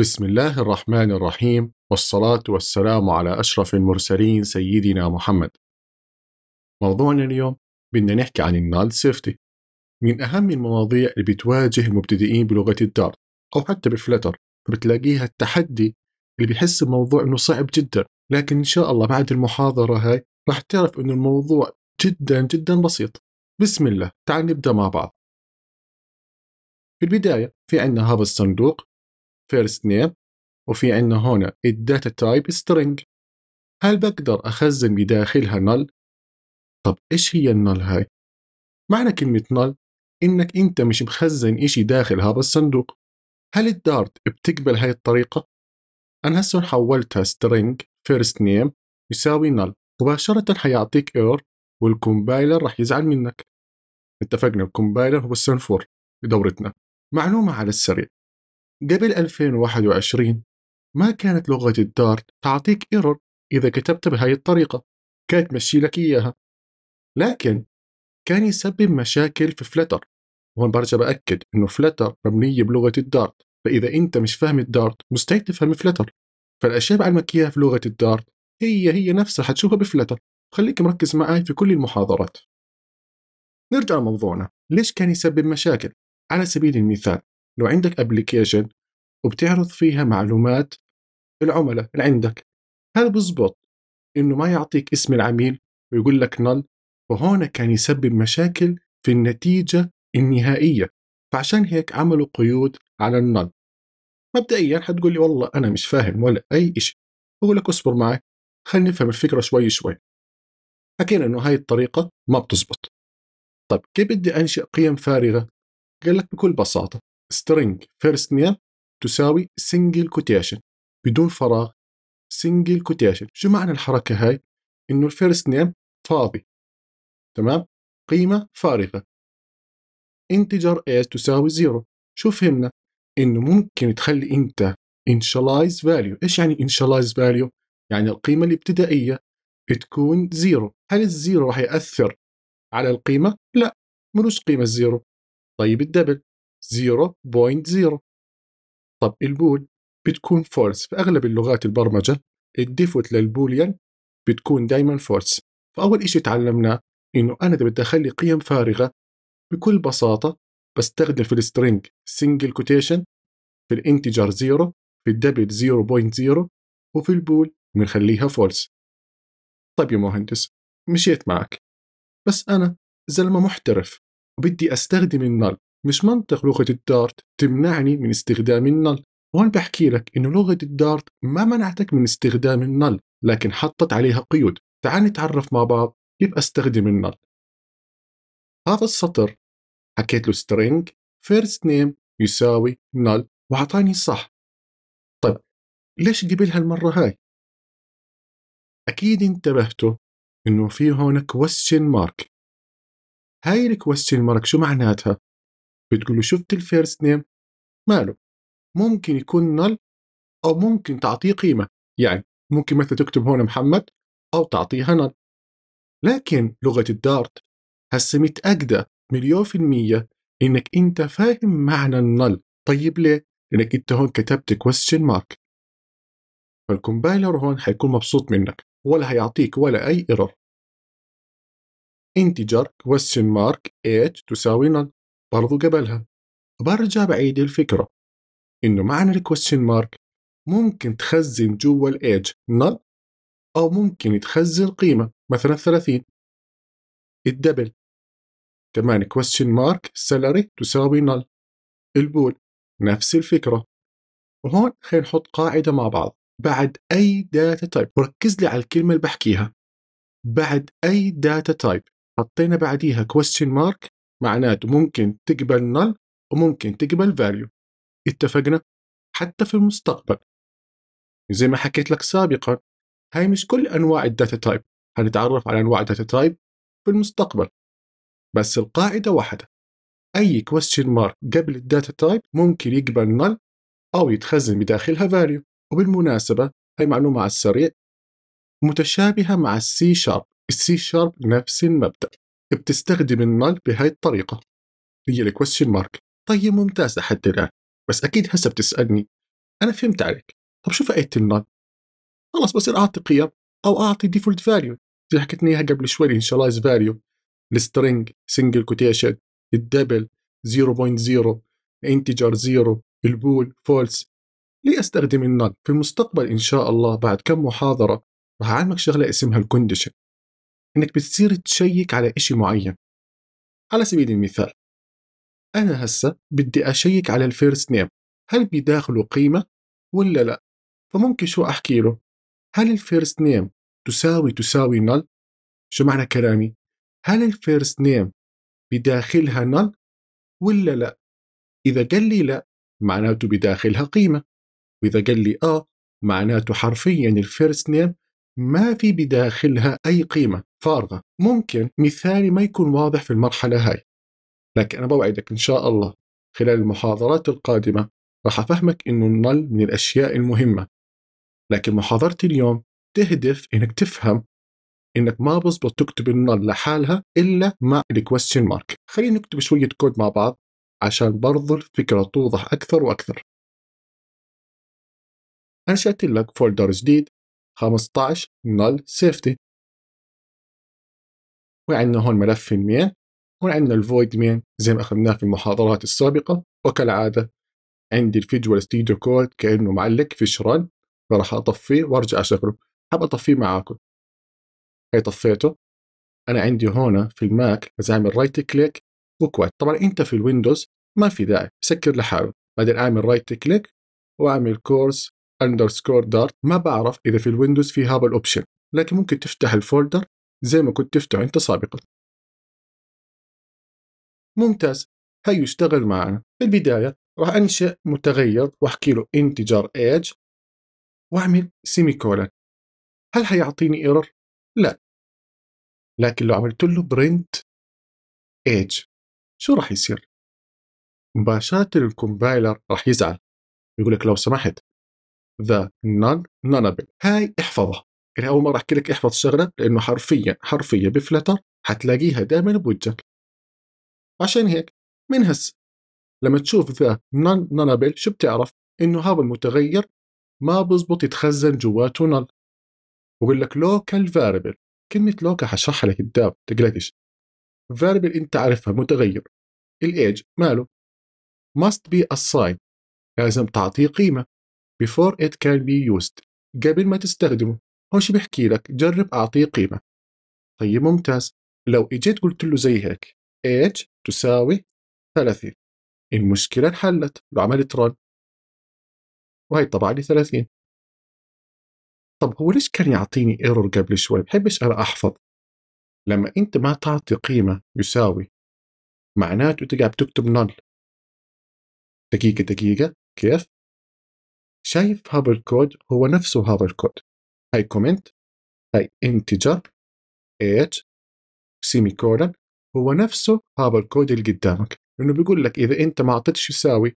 بسم الله الرحمن الرحيم والصلاة والسلام على أشرف المرسلين سيدنا محمد موضوعنا اليوم بدنا نحكي عن النال سيفتي من أهم المواضيع اللي بتواجه المبتدئين بلغة الدار أو حتى بفلتر بتلاقيها التحدي اللي بيحس الموضوع انه صعب جدا لكن ان شاء الله بعد المحاضرة هاي راح تعرف انه الموضوع جدا جدا بسيط بسم الله تعال نبدأ مع بعض في البداية في عندنا هذا الصندوق فيرست نيم وفي عندنا هنا الداتا تايب سترينج هل بقدر أخزن بداخلها نل؟ طب إيش هي النل هاي؟ معنى كلمة نل إنك أنت مش مخزن إشي داخل هذا الصندوق هل الدارت بتقبل هاي الطريقة؟ أنا هسه حولتها string first name يساوي نل مباشرة حيعطيك error والكومبايلر راح يزعل منك اتفقنا الكومبايلر هو السنفور بدورتنا معلومة على السريع قبل 2021 ما كانت لغة الدارت تعطيك ايرور إذا كتبت بهاي الطريقة كانت تمشي لك إياها لكن كان يسبب مشاكل في فلتر وهون برجع بأكد إنه فلتر مبنية بلغة الدارت فإذا أنت مش فاهم الدارت مستحيل تفهم فلتر فالأشياء بعلمك إياها في لغة الدارت هي هي نفسها حتشوفها بفلتر خليك مركز معاي في كل المحاضرات نرجع لموضوعنا ليش كان يسبب مشاكل على سبيل المثال لو عندك ابلكيشن وبتعرض فيها معلومات العملاء اللي عندك هل بزبط انه ما يعطيك اسم العميل ويقول لك نل وهون كان يسبب مشاكل في النتيجة النهائية فعشان هيك عملوا قيود على النل مبدئيا حتقول لي والله أنا مش فاهم ولا أي شيء بقول لك اصبر معي خلينا نفهم الفكرة شوي شوي حكينا إنه هاي الطريقة ما بتزبط طب كيف بدي أنشئ قيم فارغة؟ قال لك بكل بساطة string first name تساوي single quotation بدون فراغ single quotation شو معنى الحركة هاي؟ إنه الفيرست نيم فاضي تمام؟ قيمة فارغة integer s تساوي 0 شو فهمنا؟ إنه ممكن تخلي أنت initialize value إيش يعني initialize value؟ يعني القيمة الابتدائية تكون 0 هل الزيرو راح يأثر على القيمة؟ لا ملوش قيمة الزيرو طيب الدبل 0.0 طب البول بتكون فولس في أغلب اللغات البرمجة الديفوت للبوليان يعني بتكون دايما فولس فأول إشي تعلمناه إنه أنا إذا بدي أخلي قيم فارغة بكل بساطة بستخدم في السترينج سنجل كوتيشن في الانتجر 0 في الدبل 0.0 وفي البول بنخليها فولس طيب يا مهندس مشيت معك بس أنا زلمة محترف وبدي أستخدم النل مش منطق لغة الدارت تمنعني من استخدام النل وهون بحكي لك إنه لغة الدارت ما منعتك من استخدام النل لكن حطت عليها قيود تعال نتعرف مع بعض كيف أستخدم النل هذا السطر حكيت له string first name يساوي null وعطاني صح طيب ليش قبلها المرة هاي؟ أكيد انتبهتوا إنه في هون question mark هاي الكويستشن مارك شو معناتها؟ بتقول له شفت الفيرست نيم ماله ممكن يكون نل او ممكن تعطيه قيمه يعني ممكن مثلا تكتب هون محمد او تعطيها نل لكن لغه الدارت هسه متاكده مليون في الميه انك انت فاهم معنى النل طيب ليه لانك انت هون كتبت كويستشن مارك فالكومبايلر هون حيكون مبسوط منك ولا هيعطيك ولا اي ايرور انتجر question mark age تساوي نل برضو قبلها برجع بعيد الفكرة إنه معنى الكويستشن مارك ممكن تخزن جوا age null أو ممكن تخزن قيمة مثلا 30 الدبل كمان question mark salary تساوي null البول نفس الفكرة وهون خلينا نحط قاعدة مع بعض بعد أي داتا تايب وركز لي على الكلمة اللي بحكيها بعد أي داتا تايب حطينا بعديها question mark معناته ممكن تقبل null وممكن تقبل value اتفقنا حتى في المستقبل زي ما حكيت لك سابقا هاي مش كل انواع الداتا تايب هنتعرف على انواع الداتا تايب في المستقبل بس القاعده واحده اي question مارك قبل الداتا تايب ممكن يقبل null او يتخزن بداخلها value وبالمناسبه هاي معلومه على السريع متشابهه مع السي شارب السي شارب نفس المبدا بتستخدم النل بهاي الطريقة هي الكويستشن مارك طيب ممتاز لحد الآن بس أكيد هسه بتسألني أنا فهمت عليك طب شو فائدة النل؟ خلص بصير أعطي قيم أو أعطي ديفولت فاليو زي حكيتني إياها قبل شوي الانشلايز فاليو السترينج سنجل كوتيشن الدبل 0.0 انتجر 0 البول فولس ليه استخدم النل؟ في المستقبل ان شاء الله بعد كم محاضره راح اعلمك شغله اسمها الكونديشن انك بتصير تشيك على اشي معين على سبيل المثال انا هسه بدي اشيك على الفيرست نيم هل بداخله قيمة ولا لا فممكن شو احكي له هل الفيرست نيم تساوي تساوي نل شو معنى كلامي هل الفيرست نيم بداخلها نل ولا لا اذا قال لي لا معناته بداخلها قيمة واذا قال لي اه معناته حرفيا الفيرست نيم ما في بداخلها أي قيمة فارغه ممكن مثالي ما يكون واضح في المرحله هاي لكن انا بوعدك ان شاء الله خلال المحاضرات القادمه راح افهمك انه النل من الاشياء المهمه لكن محاضرتي اليوم تهدف انك تفهم انك ما بزبط تكتب النل لحالها الا مع الكويستشن مارك خلينا نكتب شويه كود مع بعض عشان برضو الفكره توضح اكثر واكثر انشات لك فولدر جديد 15 null safety وعندنا هون ملف المين هون عندنا الفويد مين زي ما اخذناه في المحاضرات السابقه وكالعاده عندي الفيجوال ستيديو كود كانه معلق في رن فراح اطفيه وارجع اشغله حاب اطفيه معاكم هي طفيته انا عندي هون في الماك بس اعمل رايت كليك وكويت طبعا انت في الويندوز ما في داعي سكر لحاله بعدين اعمل رايت كليك واعمل كورس اندرسكور دارت ما بعرف اذا في الويندوز في هذا الاوبشن لكن ممكن تفتح الفولدر زي ما كنت تفتح أنت سابقا ممتاز هيو اشتغل معنا في البداية راح أنشئ متغير وأحكي له انتجار age وأعمل سيمي كولن هل حيعطيني ايرور؟ لا لكن لو عملت له برنت age شو راح يصير؟ مباشرة الكومبايلر راح يزعل يقول لك لو سمحت ذا نون نونابل هاي احفظها يعني اول مره احكي لك احفظ شغله لانه حرفيا حرفيا بفلتر حتلاقيها دائما بوجهك عشان هيك من هسه لما تشوف ذا نانابل شو بتعرف انه هذا المتغير ما بزبط يتخزن جواته نل بقول لك لوكال فاريبل كلمة لوكا حشرحها لك الداب تقلقش فاريبل انت عارفها متغير الايج ماله must be assigned لازم تعطيه قيمة before it can be used قبل ما تستخدمه هو شو بحكي لك جرب أعطيه قيمة طيب ممتاز لو إجيت قلت له زي هيك h تساوي 30 المشكلة انحلت لو عملت رن وهي طبعا لي 30 طب هو ليش كان يعطيني ايرور قبل شوي بحبش أنا أحفظ لما أنت ما تعطي قيمة يساوي معناته أنت قاعد تكتب نل دقيقة دقيقة كيف؟ شايف هذا الكود هو نفسه هذا الكود هاي كومنت هاي انتجر ايج سيمي كولن هو نفسه هذا الكود اللي قدامك لانه بيقول لك اذا انت ما اعطيتش يساوي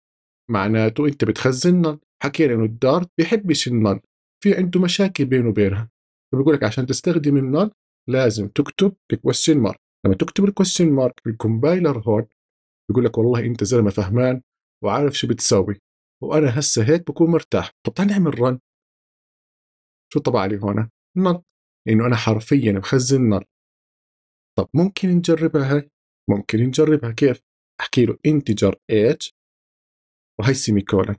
معناته انت بتخزن نن حكينا انه الدارت بيحبش النن في عنده مشاكل بينه وبينها فبيقول لك عشان تستخدم النن لازم تكتب الكويستشن مارك لما تكتب الكويستشن مارك الكومبايلر هون بيقول لك والله انت زلمه فهمان وعارف شو بتسوي وانا هسه هيك بكون مرتاح طب تعال نعمل رن شو طبع لي هون؟ النط لانه انا حرفيا مخزن نط طب ممكن نجربها هاي ممكن نجربها كيف احكي له انتجر اتش وهي سيمي كولن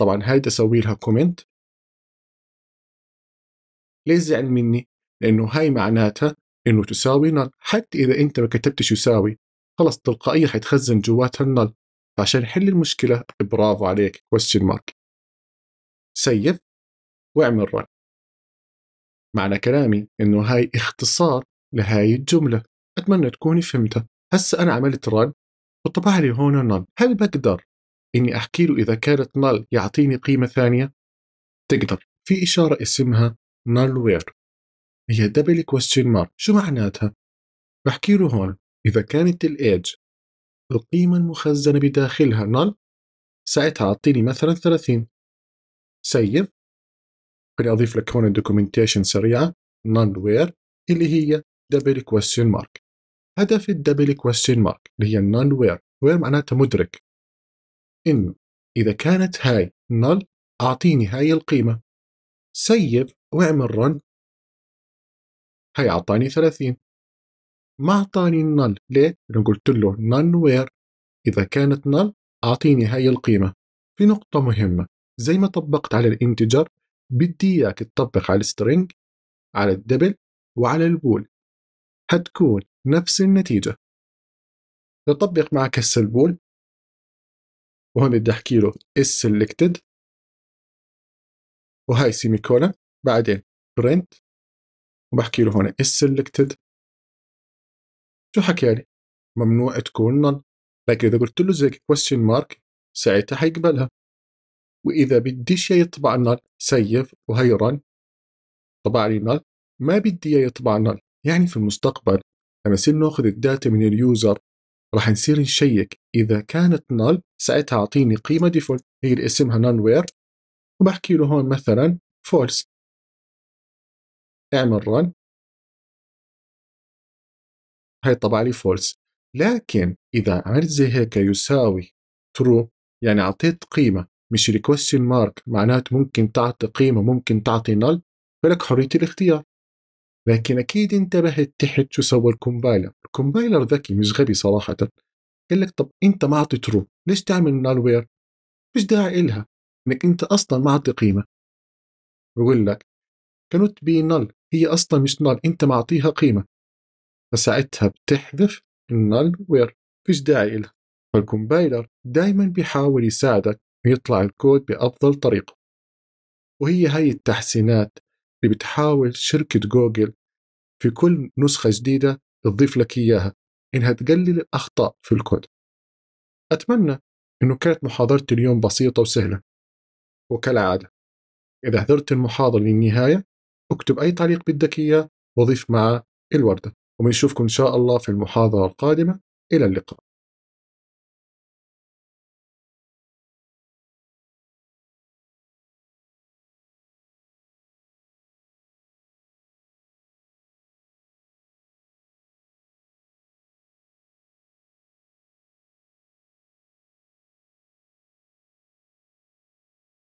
طبعا هاي بدي اسوي لها كومنت ليه زعل مني؟ لانه هاي معناتها انه تساوي نل حتى اذا انت ما كتبتش يساوي خلص تلقائيا حيتخزن جواتها النل عشان نحل المشكله برافو عليك كويستشن مارك سيف واعمل رن معنى كلامي انه هاي اختصار لهاي الجملة اتمنى تكوني فهمتها هسا انا عملت رن وطبع لي هون نل هل بقدر اني احكي له اذا كانت نل يعطيني قيمة ثانية تقدر في اشارة اسمها نل وير هي دبل كويستشن مارك شو معناتها بحكي له هون اذا كانت الايج القيمة المخزنة بداخلها نل ساعتها أعطيني مثلا 30 سيف ممكن اضيف لك هون دوكيومنتيشن سريعه نون وير اللي هي دبل كويستشن مارك هدف الدبل كويستشن مارك اللي هي النون وير وير معناتها مدرك انه اذا كانت هاي نل اعطيني هاي القيمه سيب واعمل رن هاي اعطاني 30 ما اعطاني النل ليه؟ لأن قلت له نون وير إذا كانت نل أعطيني هاي القيمة في نقطة مهمة زي ما طبقت على الانتجر بدي اياك تطبق على السترينج على الدبل وعلى البول حتكون نفس النتيجة نطبق معك هسه البول وهون بدي احكي له selected وهاي سيمي كولن بعدين برنت وبحكي له هون selected شو حكى لي؟ ممنوع تكون نون لكن اذا قلت له زي كويستشن مارك ساعتها حيقبلها واذا بدي شيء يطبع نل سيف وهي رن طبع لي نل ما بدي اياه يطبع نل يعني في المستقبل لما نصير ناخذ الداتا من اليوزر راح نصير نشيك اذا كانت نل ساعتها اعطيني قيمه ديفولت هي اللي اسمها نون وير وبحكي له هون مثلا فولس اعمل رن هاي طبع لي فولس لكن اذا عملت زي هيك يساوي ترو يعني اعطيت قيمه مش الكويستشن مارك معناته ممكن تعطي قيمه ممكن تعطي نل فلك حريه الاختيار لكن اكيد انتبهت تحت شو سوى الكومبايلر الكومبايلر ذكي مش غبي صراحه قال لك طب انت ما اعطي ترو ليش تعمل نال وير مش داعي لها انك انت اصلا ما اعطي قيمه بقول لك كانت بي نل هي اصلا مش نل انت ما اعطيها قيمه فساعتها بتحذف النل وير فيش داعي لها فالكومبايلر دايما بيحاول يساعدك ويطلع الكود بأفضل طريقة وهي هاي التحسينات اللي بتحاول شركة جوجل في كل نسخة جديدة تضيف لك إياها إنها تقلل الأخطاء في الكود أتمنى إنه كانت محاضرتي اليوم بسيطة وسهلة وكالعادة إذا حضرت المحاضرة للنهاية اكتب أي تعليق بدك إياه وضيف معه الوردة وبنشوفكم إن شاء الله في المحاضرة القادمة إلى اللقاء